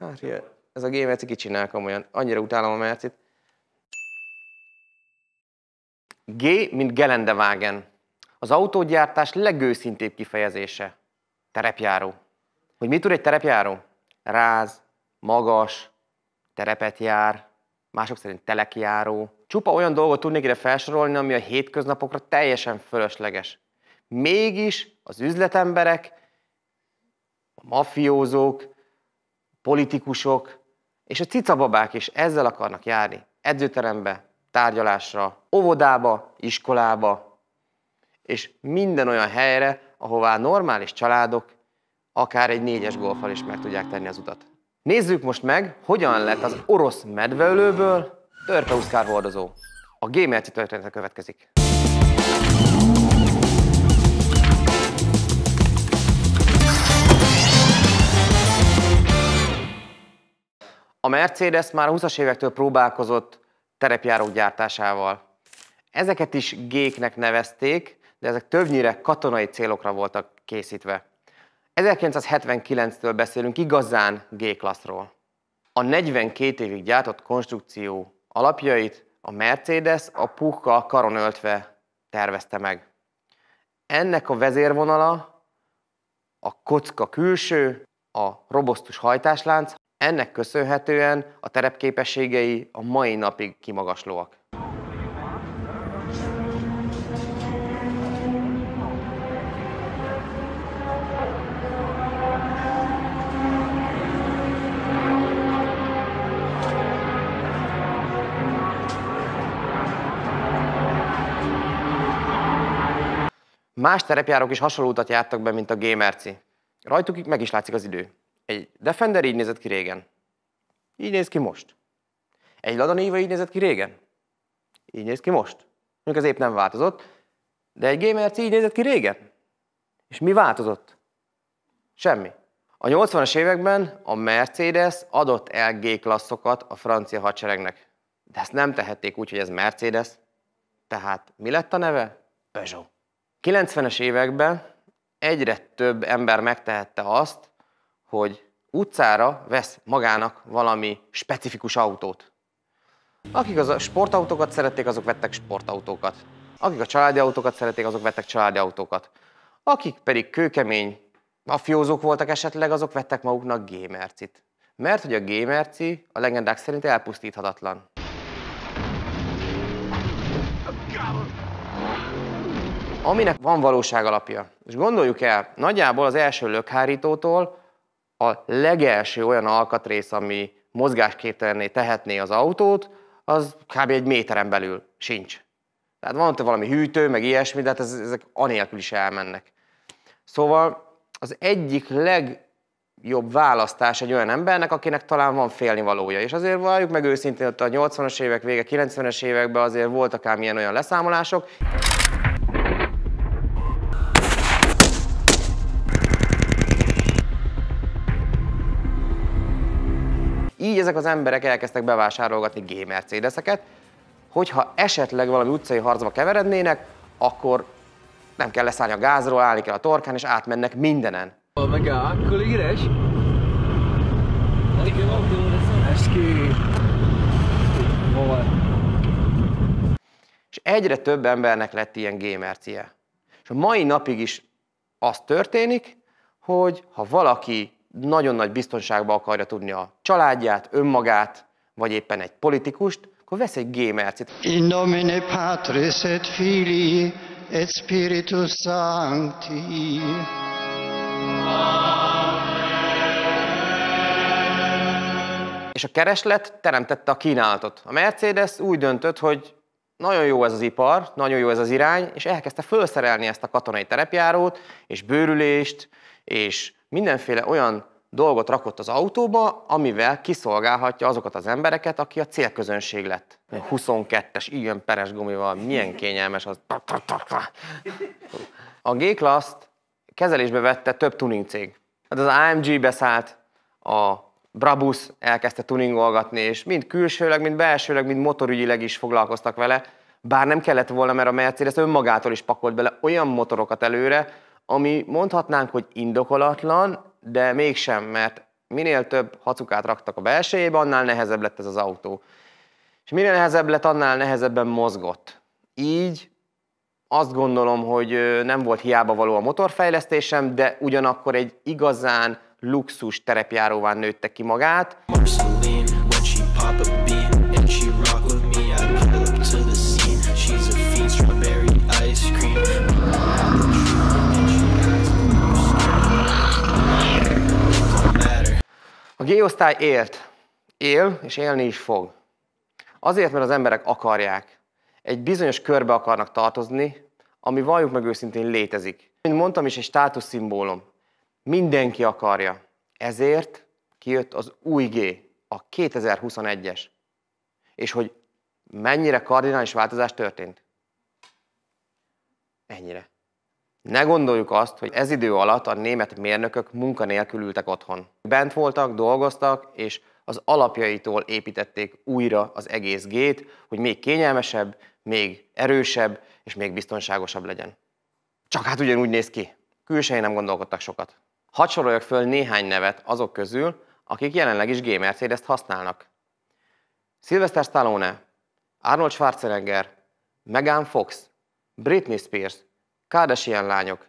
Hát ja, ez a gémet kicsinál komolyan. Annyira utálom a mercit. G, mint Gelendewagen. Az autógyártás legőszintébb kifejezése. Terepjáró. Hogy mit tud egy terepjáró? Ráz, magas, terepet jár, mások szerint telekjáró. Csupa olyan dolgot tudnék ide felsorolni, ami a hétköznapokra teljesen fölösleges. Mégis az üzletemberek, a mafiózók politikusok és a cicababák is ezzel akarnak járni edzőterembe, tárgyalásra, óvodába, iskolába, és minden olyan helyre, ahová normális családok akár egy négyes golfal is meg tudják tenni az utat. Nézzük most meg, hogyan lett az orosz medveölőből törpeuszkár hordozó. A gamer történetek következik. A Mercedes már a 20-as évektől próbálkozott terepjárók gyártásával. Ezeket is géknek nevezték, de ezek többnyire katonai célokra voltak készítve. 1979-től beszélünk igazán G-klasszról. A 42 évig gyártott konstrukció alapjait a Mercedes a karon karonöltve tervezte meg. Ennek a vezérvonala a kocka külső, a robosztus hajtáslánc, ennek köszönhetően a terepképességei a mai napig kimagaslóak. Más terepjárók is hasonló utat jártak be, mint a Gémerci. Rajtuk meg is látszik az idő. Egy Defender így nézett ki régen. Így néz ki most. Egy Lada Niva így nézett ki régen. Így néz ki most. Mondjuk ez épp nem változott, de egy GMRC így nézett ki régen. És mi változott? Semmi. A 80-as években a Mercedes adott el G-klasszokat a francia hadseregnek. De ezt nem tehették úgy, hogy ez Mercedes. Tehát mi lett a neve? Peugeot. 90-es években egyre több ember megtehette azt, hogy utcára vesz magának valami specifikus autót. Akik az a sportautókat szerették, azok vettek sportautókat. Akik a családi autókat szerették, azok vettek családi autókat. Akik pedig kőkemény mafiózók voltak esetleg, azok vettek maguknak gémercit. Mert hogy a gémerci a legendák szerint elpusztíthatatlan. Aminek van valóság alapja. És gondoljuk el, nagyjából az első lökhárítótól a legelső olyan alkatrész, ami mozgásképtelenné tehetné az autót, az kb. egy méteren belül sincs. Tehát van ott valami hűtő, meg ilyesmi, de hát ez, ezek anélkül is elmennek. Szóval az egyik legjobb választás egy olyan embernek, akinek talán van félnivalója. És azért valljuk meg őszintén, ott a 80-as évek vége, 90-es években azért voltak ám ilyen olyan leszámolások. Így ezek az emberek elkezdtek bevásárolgatni G-mercedeseket, hogyha esetleg valami utcai harcba keverednének, akkor nem kell leszállni a gázról, állni kell a torkán, és átmennek mindenen. Meg a üres. És egyre több embernek lett ilyen gamercie. És a mai napig is az történik, hogy ha valaki nagyon nagy biztonságba akarja tudni a családját, önmagát, vagy éppen egy politikust, akkor vesz egy gémercit. In nomine Patris et Filii et Spiritus Sancti. És a kereslet teremtette a kínálatot. A Mercedes úgy döntött, hogy nagyon jó ez az ipar, nagyon jó ez az irány, és elkezdte felszerelni ezt a katonai terepjárót, és bőrülést, és mindenféle olyan dolgot rakott az autóba, amivel kiszolgálhatja azokat az embereket, aki a célközönség lett. 22-es, ilyen peres gumival, milyen kényelmes az. A g class kezelésbe vette több tuning cég. Hát az AMG beszállt, a Brabus elkezdte tuningolgatni, és mind külsőleg, mind belsőleg, mind motorügyileg is foglalkoztak vele, bár nem kellett volna, mert a Mercedes önmagától is pakolt bele olyan motorokat előre, ami mondhatnánk, hogy indokolatlan, de mégsem, mert minél több hacukát raktak a belsejébe, annál nehezebb lett ez az autó. És minél nehezebb lett, annál nehezebben mozgott. Így azt gondolom, hogy nem volt hiába való a motorfejlesztésem, de ugyanakkor egy igazán luxus terepjáróván nőtte ki magát. Marceline, G-osztály élt, él, és élni is fog. Azért, mert az emberek akarják. Egy bizonyos körbe akarnak tartozni, ami valljuk meg őszintén létezik. Mint mondtam is, egy státuszszimbólum. Mindenki akarja. Ezért kijött az új G, a 2021-es. És hogy mennyire kardinális változás történt? Ennyire. Ne gondoljuk azt, hogy ez idő alatt a német mérnökök munkanélkül ültek otthon. Bent voltak, dolgoztak, és az alapjaitól építették újra az egész gét, hogy még kényelmesebb, még erősebb és még biztonságosabb legyen. Csak hát ugyanúgy néz ki. Külsején nem gondolkodtak sokat. Hadd soroljak föl néhány nevet azok közül, akik jelenleg is G-Mercedes-t használnak. Sylvester Stallone, Arnold Schwarzenegger, Megan Fox, Britney Spears, Kardashian lányok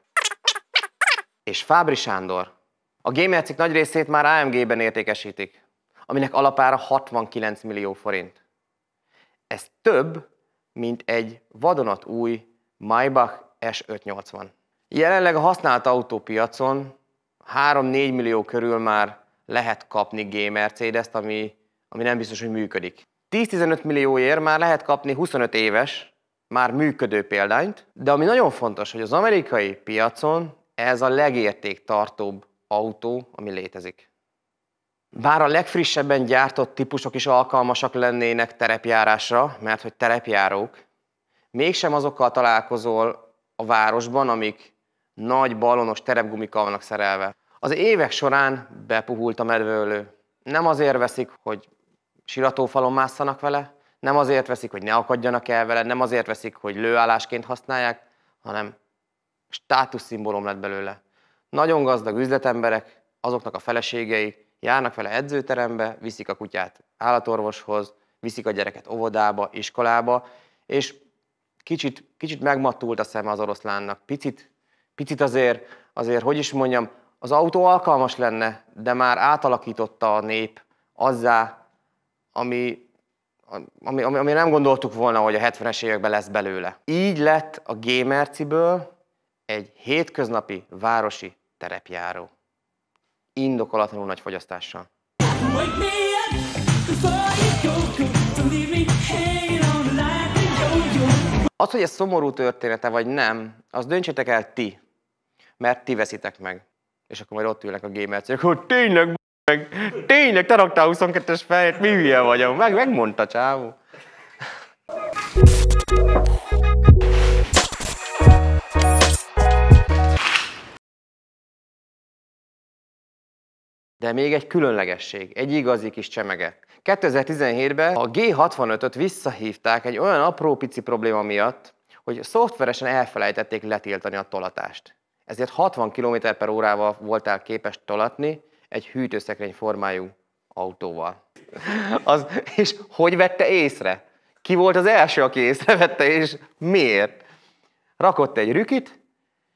és Fábri Sándor. A gamercik nagy részét már AMG-ben értékesítik, aminek alapára 69 millió forint. Ez több, mint egy vadonatúj Maybach S580. Jelenleg a használt autópiacon 3-4 millió körül már lehet kapni g ami, ami nem biztos, hogy működik. 10-15 millióért már lehet kapni 25 éves már működő példányt, de ami nagyon fontos, hogy az amerikai piacon ez a legértéktartóbb autó, ami létezik. Bár a legfrissebben gyártott típusok is alkalmasak lennének terepjárásra, mert hogy terepjárók, mégsem azokkal találkozol a városban, amik nagy balonos terepgumikkal vannak szerelve. Az évek során bepuhult a medvőlő. Nem azért veszik, hogy siratófalon másszanak vele, nem azért veszik, hogy ne akadjanak el vele, nem azért veszik, hogy lőállásként használják, hanem státuszszimbólum lett belőle. Nagyon gazdag üzletemberek, azoknak a feleségei járnak vele edzőterembe, viszik a kutyát állatorvoshoz, viszik a gyereket óvodába, iskolába, és kicsit, kicsit megmattult a szeme az oroszlánnak, picit, picit azért, azért, hogy is mondjam, az autó alkalmas lenne, de már átalakította a nép azzá, ami, ami, ami, ami nem gondoltuk volna, hogy a 70-es években lesz belőle. Így lett a Gamerciből egy hétköznapi városi terepjáró. Indokolatlanul nagy fogyasztással. Az, hogy ez szomorú története vagy nem, az döntsétek el ti, mert ti veszitek meg. És akkor majd ott ülnek a gamercek, hogy tényleg meg tényleg te raktál 22-es fejét, mi hülye vagyok, meg megmondta csávó. De még egy különlegesség, egy igazi kis csemege. 2017-ben a G65-öt visszahívták egy olyan apró pici probléma miatt, hogy szoftveresen elfelejtették letiltani a tolatást. Ezért 60 km per órával voltál képes tolatni, egy hűtőszekrény formájú autóval. Az, és hogy vette észre? Ki volt az első, aki észrevette, és miért? Rakott egy rükit,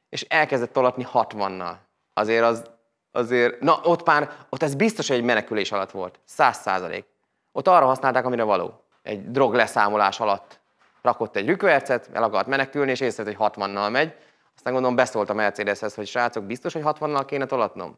és elkezdett tolatni 60-nal. Azért az, azért, na ott pár, ott ez biztos, hogy egy menekülés alatt volt. Száz százalék. Ott arra használták, amire való. Egy drog leszámolás alatt rakott egy rükvercet, el akart menekülni, és észrevett, hogy 60-nal megy. Aztán gondolom beszólt a Mercedeshez, hogy srácok, biztos, hogy 60-nal kéne tolatnom?